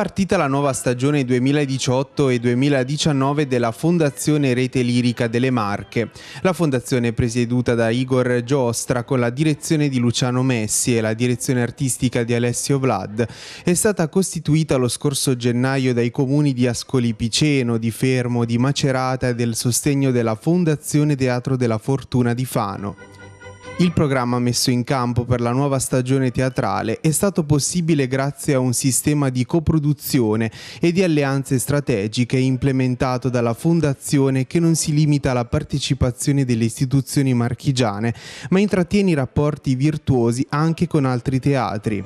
partita la nuova stagione 2018 e 2019 della Fondazione Rete Lirica delle Marche. La fondazione è presieduta da Igor Giostra con la direzione di Luciano Messi e la direzione artistica di Alessio Vlad. È stata costituita lo scorso gennaio dai comuni di Ascoli Piceno, di Fermo, di Macerata e del sostegno della Fondazione Teatro della Fortuna di Fano. Il programma messo in campo per la nuova stagione teatrale è stato possibile grazie a un sistema di coproduzione e di alleanze strategiche implementato dalla Fondazione che non si limita alla partecipazione delle istituzioni marchigiane, ma intrattiene i rapporti virtuosi anche con altri teatri.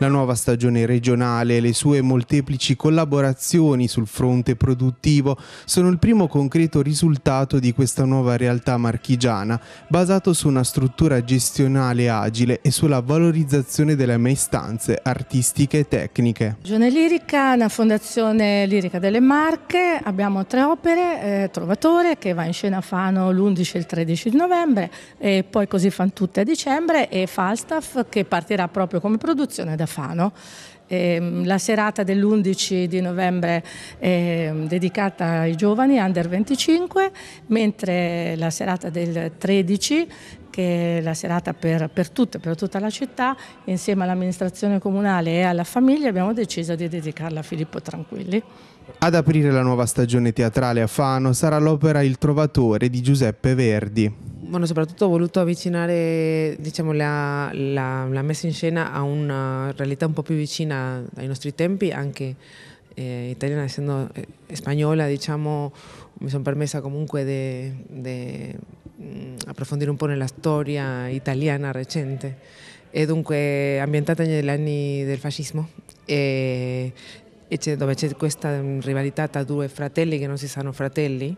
La nuova stagione regionale e le sue molteplici collaborazioni sul fronte produttivo sono il primo concreto risultato di questa nuova realtà marchigiana, basato su una struttura gestionale agile e sulla valorizzazione delle maistanze artistiche e tecniche. Gione Lirica, una fondazione lirica delle Marche, abbiamo tre opere, eh, Trovatore che va in scena a Fano l'11 e il 13 di novembre e poi così fan tutte a dicembre e Falstaff che partirà proprio come produzione da Fano. No? Ehm, la serata dell'11 di novembre è ehm, dedicata ai giovani under 25, mentre la serata del 13 che è la serata per, per tutte, per tutta la città, insieme all'amministrazione comunale e alla famiglia abbiamo deciso di dedicarla a Filippo Tranquilli. Ad aprire la nuova stagione teatrale a Fano sarà l'opera Il Trovatore di Giuseppe Verdi. Bueno, soprattutto ho voluto avvicinare diciamo, la, la, la, messa in scena a una realtà un po' più vicina ai nostri tempi, anche eh, italiana, essendo eh, spagnola, diciamo, mi sono permessa comunque di mm, approfondire un po' nella storia italiana recente. E dunque ambientata negli anni del fascismo. E, e dove c'è questa rivalità tra due fratelli che non si sanno fratelli,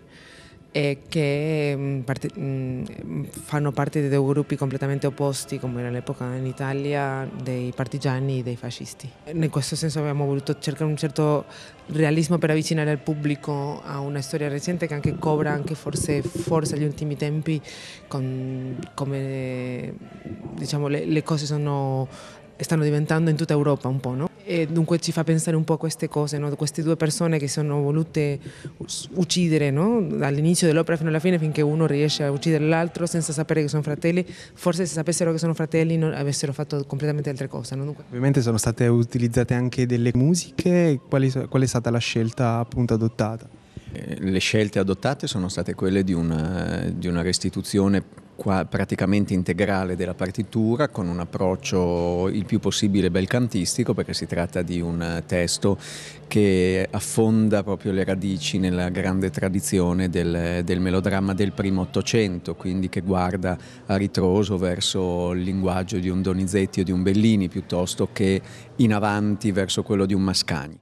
e che mm, parte, mh, mm, fanno parte di due gruppi completamente opposti, come era l'epoca in Italia, dei partigiani e dei fascisti. In questo senso abbiamo voluto cercare un certo realismo per avvicinare il pubblico a una storia recente che anche cobra anche forse forza gli ultimi tempi, con, come diciamo, le, le cose sono, stanno diventando in tutta Europa un po', no? E dunque ci fa pensare un po' a queste cose, no? queste due persone che sono volute uccidere no? dall'inizio dell'opera fino alla fine, finché uno riesce a uccidere l'altro senza sapere che sono fratelli. Forse se sapessero che sono fratelli non avessero fatto completamente altre cose. No? Dunque... Ovviamente sono state utilizzate anche delle musiche, quali, qual è stata la scelta appunto adottata? Eh, le scelte adottate sono state quelle di una, di una restituzione qua, praticamente integrale della partitura con un approccio il più possibile bel cantistico perché si tratta di un testo che affonda proprio le radici nella grande tradizione del, del melodramma del primo Ottocento, quindi che guarda a ritroso verso il linguaggio di un Donizetti o di un Bellini piuttosto che in avanti verso quello di un Mascagni.